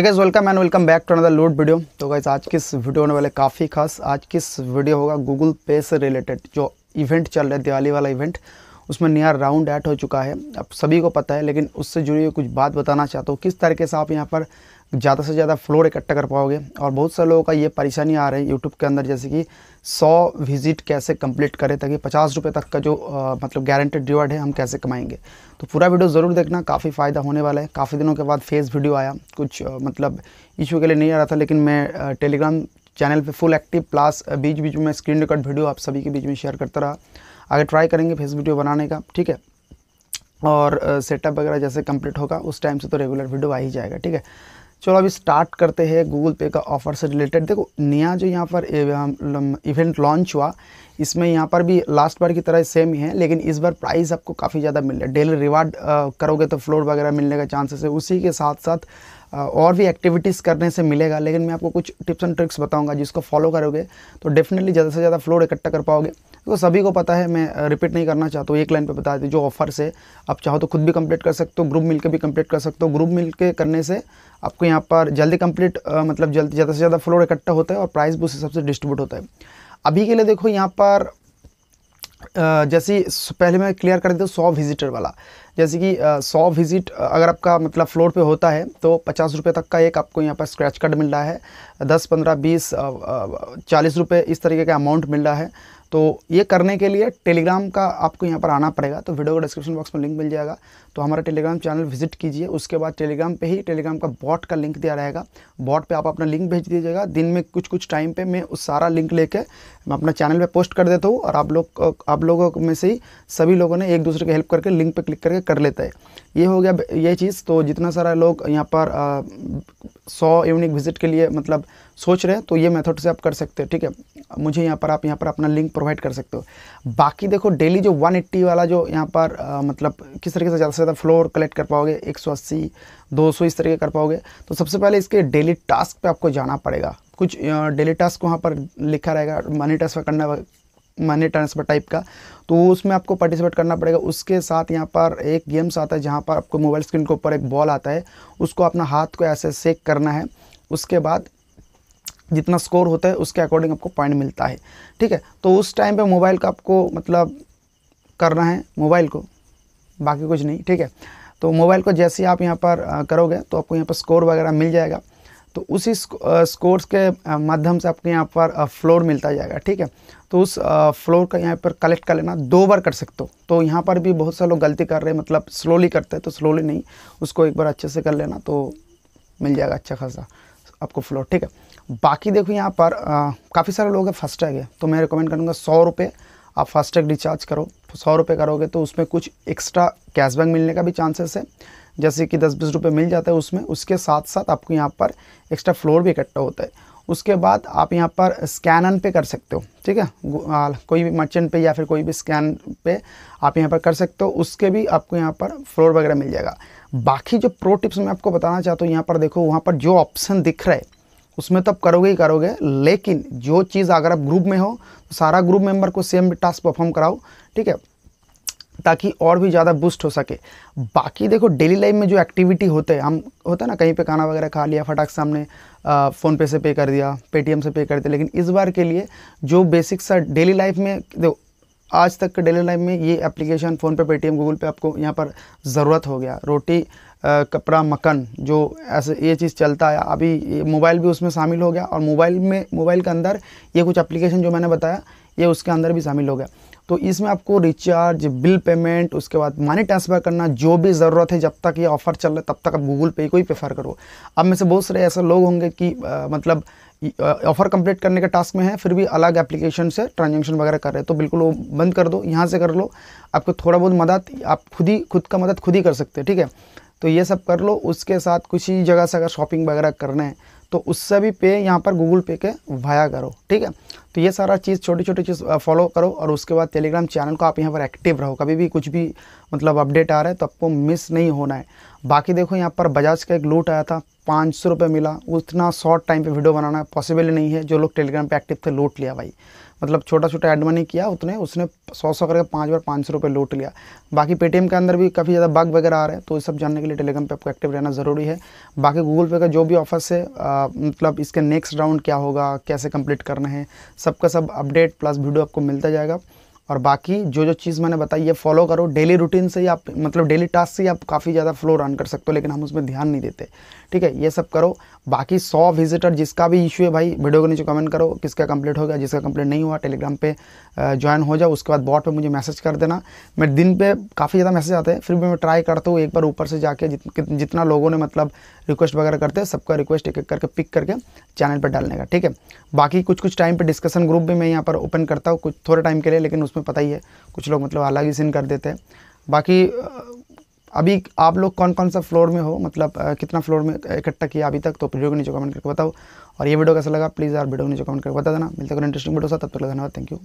guys welcome and welcome back to another load video तो guys आज किस video होने वाले काफ़ी खास आज किस वीडियो होगा गूगल पे से रिलेटेड जो इवेंट चल रहा है दिवाली वाला इवेंट उसमें नया राउंड ऐड हो चुका है अब सभी को पता है लेकिन उससे जुड़ी हुई कुछ बात बताना चाहता हूँ किस तरीके से आप यहाँ पर ज़्यादा से ज़्यादा फ्लोर इकट्ठा कर पाओगे और बहुत सारे लोगों का ये परेशानी आ रही है यूट्यूब के अंदर जैसे कि 100 विज़िट कैसे कंप्लीट करें ताकि पचास रुपये तक का जो आ, मतलब गारंटेड रिवार्ड है हम कैसे कमाएंगे तो पूरा वीडियो ज़रूर देखना काफ़ी फ़ायदा होने वाला है काफ़ी दिनों के बाद फेस वीडियो आया कुछ आ, मतलब इशू के लिए नहीं आ रहा था लेकिन मैं टेलीग्राम चैनल पर फुल एक्टिव प्लस बीच बीच में स्क्रीन रिकॉर्ड वीडियो आप सभी के बीच में शेयर करता रहा आगे ट्राई करेंगे फेस वीडियो बनाने का ठीक है और सेटअप वगैरह जैसे कंप्लीट होगा उस टाइम से तो रेगुलर वीडियो आ ही जाएगा ठीक है चलो अभी स्टार्ट करते हैं गूगल पे का ऑफर से रिलेटेड देखो नया जो यहाँ पर इवेंट लॉन्च हुआ इसमें यहाँ पर भी लास्ट बार की तरह सेम ही है लेकिन इस बार प्राइस आपको काफ़ी ज़्यादा मिल रहा है डेली रिवार्ड करोगे तो फ्लोर वगैरह मिलने का चांसेस है उसी के साथ साथ और भी एक्टिविटीज़ करने से मिलेगा लेकिन मैं आपको कुछ टिप्स एंड ट्रिक्स बताऊँगा जिसको फॉलो करोगे तो डेफिनेटली ज़्यादा से ज़्यादा फ्लोर इकट्ठा कर पाओगे तो सभी को पता है मैं रिपीट नहीं करना चाहता हूँ एक लाइन पे बता दें जो ऑफर्स है आप चाहो तो खुद भी कंप्लीट कर सकते हो ग्रुप मिलकर भी कंप्लीट कर सकते हो ग्रुप मिलके करने से आपको यहाँ पर जल्दी कंप्लीट मतलब जल्द ज़्यादा से ज़्यादा फ्लोर इकट्ठा होता है और प्राइस भी उस हिसाब से डिस्ट्रीब्यूट होता है अभी के लिए देखो यहाँ पर जैसे पहले मैं क्लियर कर देता हूँ सौ विजिटर वाला जैसे कि सौ विजिट अगर आपका मतलब फ्लोर पे होता है तो पचास रुपये तक का एक आपको यहाँ पर स्क्रैच कार्ड मिल रहा है दस पंद्रह बीस चालीस रुपये इस तरीके का अमाउंट मिल रहा है तो ये करने के लिए टेलीग्राम का आपको यहाँ पर आना पड़ेगा तो वीडियो को डिस्क्रिप्शन बॉक्स में लिंक मिल जाएगा तो हमारा टेलीग्राम चैनल विजिट कीजिए उसके बाद टेलीग्राम पे ही टेलीग्राम का बॉट का लिंक दिया रहेगा बॉट पे आप अपना लिंक भेज दीजिएगा दिन में कुछ कुछ टाइम पे मैं उस सारा लिंक लेके मैं अपना चैनल पर पोस्ट कर देता हूँ और आप लोग आप लोगों में से ही सभी लोगों ने एक दूसरे की हेल्प करके लिंक पर क्लिक करके कर लेता है ये हो गया ये चीज़ तो जितना सारा लोग यहाँ पर सौ यूनिक विजिट के लिए मतलब सोच रहे हैं तो ये मेथड से आप कर सकते हैं ठीक है मुझे यहाँ पर आप यहाँ पर अपना लिंक प्रोवाइड कर सकते हो बाकी देखो डेली जो 180 वाला जो यहाँ पर आ, मतलब किस तरीके से ज़्यादा से ज़्यादा फ्लोर कलेक्ट कर पाओगे 180 200 इस तरीके कर पाओगे तो सबसे पहले इसके डेली टास्क पे आपको जाना पड़ेगा कुछ डेली टास्क वहाँ पर लिखा रहेगा मनी ट्रांसफ़र करना मनी ट्रांसफ़र टाइप का तो उसमें आपको पार्टिसिपेट करना पड़ेगा उसके साथ यहाँ पर एक गेम्स आता है जहाँ पर आपको मोबाइल स्क्रीन के ऊपर एक बॉल आता है उसको अपना हाथ को ऐसे सेक करना है उसके बाद जितना स्कोर होता है उसके अकॉर्डिंग आपको पॉइंट मिलता है ठीक है तो उस टाइम पे मोबाइल का आपको मतलब करना है मोबाइल को बाकी कुछ नहीं ठीक है तो मोबाइल को जैसे आप यहाँ पर करोगे तो आपको यहाँ पर स्कोर वगैरह मिल जाएगा तो उसी स्कोर्स के माध्यम से आपको यहाँ पर फ्लोर मिलता जाएगा ठीक है तो उस फ्लोर का यहाँ पर कलेक्ट कर लेना दो बार कर सकते हो तो यहाँ पर भी बहुत सारे लोग गलती कर रहे हैं मतलब स्लोली करते हैं तो स्लोली नहीं उसको एक बार अच्छे से कर लेना तो मिल जाएगा अच्छा खासा आपको फ्लोर ठीक है बाकी देखो यहाँ पर काफ़ी सारे लोग हैं फास्टैग है तो मैं रिकमेंड करूँगा सौ रुपये आप फास्टैग रिचार्ज करो सौ रुपये करोगे तो उसमें कुछ एक्स्ट्रा कैशबैक मिलने का भी चांसेस है जैसे कि दस बीस रुपये मिल जाते हैं उसमें उसके साथ साथ आपको यहाँ पर एक्स्ट्रा फ्लोर भी इकट्ठा होता है उसके बाद आप यहाँ पर स्कैन पे कर सकते हो ठीक है कोई भी मर्चेंट पे या फिर कोई भी स्कैन पे आप यहाँ पर कर सकते हो उसके भी आपको यहाँ पर फ्लोर वगैरह मिल जाएगा बाकी जो प्रो टिप्स मैं आपको बताना चाहता हूँ यहाँ पर देखो वहाँ पर जो ऑप्शन दिख रहा है उसमें तब तो करोगे ही करोगे लेकिन जो चीज़ अगर आप ग्रुप में हो तो सारा ग्रुप मेंबर को सेम टास्क परफॉर्म कराओ ठीक है ताकि और भी ज़्यादा बूस्ट हो सके बाकी देखो डेली लाइफ में जो एक्टिविटी होते हैं हम होता है ना कहीं पे खाना वगैरह खा लिया फटाक से हमने फ़ोनपे से पे कर दिया पेटीएम से पे कर दिया लेकिन इस बार के लिए जो बेसिक सा डेली लाइफ में देखो आज तक के डेली लाइफ में ये application PhonePe Paytm Google Pay आपको यहाँ पर ज़रूरत हो गया रोटी कपड़ा मकन जो ऐसे ये चीज़ चलता है अभी मोबाइल भी उसमें शामिल हो गया और मोबाइल में मोबाइल के अंदर ये कुछ एप्लीकेशन जो मैंने बताया ये उसके अंदर भी शामिल हो गया तो इसमें आपको रिचार्ज बिल पेमेंट उसके बाद मनी ट्रांसफ़र करना जो भी ज़रूरत है जब तक ये ऑफ़र चल रहा है तब तक आप गूगल पे को ही प्रेफर करो अब में से बहुत सारे ऐसे लोग होंगे कि आ, मतलब ऑफर कंप्लीट करने के टास्क में है फिर भी अलग एप्लीकेशन से ट्रांजेक्शन वगैरह कर रहे हैं तो बिल्कुल वो बंद कर दो यहाँ से कर लो आपको थोड़ा बहुत मदद आप खुद ही खुद का मदद खुद ही कर सकते हैं ठीक है तो ये सब कर लो उसके साथ कुछ ही जगह से अगर शॉपिंग वगैरह करना है तो उससे भी पे यहाँ पर गूगल पे के वाया करो ठीक है तो ये सारा चीज़ छोटी छोटी चीज़ फॉलो करो और उसके बाद टेलीग्राम चैनल को आप यहाँ पर एक्टिव रहो कभी भी कुछ भी मतलब अपडेट आ रहा है तो आपको मिस नहीं होना है बाकी देखो यहाँ पर बजाज का एक लूट आया था पाँच सौ रुपये मिला उतना शॉर्ट टाइम पे वीडियो बनाना पॉसिबल नहीं है जो लोग टेलीग्राम पे एक्टिव थे लूट लिया भाई मतलब छोटा छोटा एड मनी किया उतने उसने सौ सौ करके पाँच बार पाँच सौ रुपये लूट लिया बाकी पेटीएम के अंदर भी काफ़ी ज़्यादा बग वगैरह आ रहे हैं तो ये सब जानने के लिए टेलीग्राम पे आपको एक्टिव रहना ज़रूरी है बाकी गूगल पे का जो भी ऑफर्स है मतलब इसके नेक्स्ट राउंड क्या होगा कैसे कंप्लीट करना है सबका सब अपडेट प्लस वीडियो आपको मिलता जाएगा और बाकी जो जो चीज़ मैंने बताई ये फॉलो करो डेली रूटीन से ही आप मतलब डेली टास्क से ही आप काफ़ी ज़्यादा फ्लो रन कर सकते हो लेकिन हम उसमें ध्यान नहीं देते ठीक है ये सब करो बाकी सौ विजिटर जिसका भी इशू है भाई वीडियो के नीचे कमेंट करो किसका कंप्लीट हो गया जिसका कंप्लीट नहीं हुआ टेलीग्राम पे ज्वाइन हो जाओ उसके बाद बॉट पे मुझे मैसेज कर देना मैं दिन पे काफ़ी ज़्यादा मैसेज आते हैं फिर भी मैं ट्राई करता हूँ एक बार ऊपर से जाके जित, जितना लोगों ने मतलब रिक्वेस्ट वगैरह करते हैं सबका रिक्वेस्ट एक एक करके पिक करके चैनल पर डालने का ठीक है बाकी कुछ कुछ टाइम पर डिस्कशन ग्रुप भी मैं यहाँ पर ओपन करता हूँ कुछ थोड़े टाइम के लिए लेकिन उसमें पता ही है कुछ लोग मतलब अलग ही सीन कर देते हैं बाकी अभी आप लोग कौन कौन सा फ्लोर में हो मतलब कितना फ्लोर में इकट्ठा किया अभी तक तो वीडियो को नीचे कमेंट करके बताओ और ये वीडियो कैसा लगा प्लीज़ यार वीडियो को नीचे कमेंट करके बता देना मिलते हैं इंटरेस्टिंग वीडियो साथ तब तक धन्यवाद थैंक यू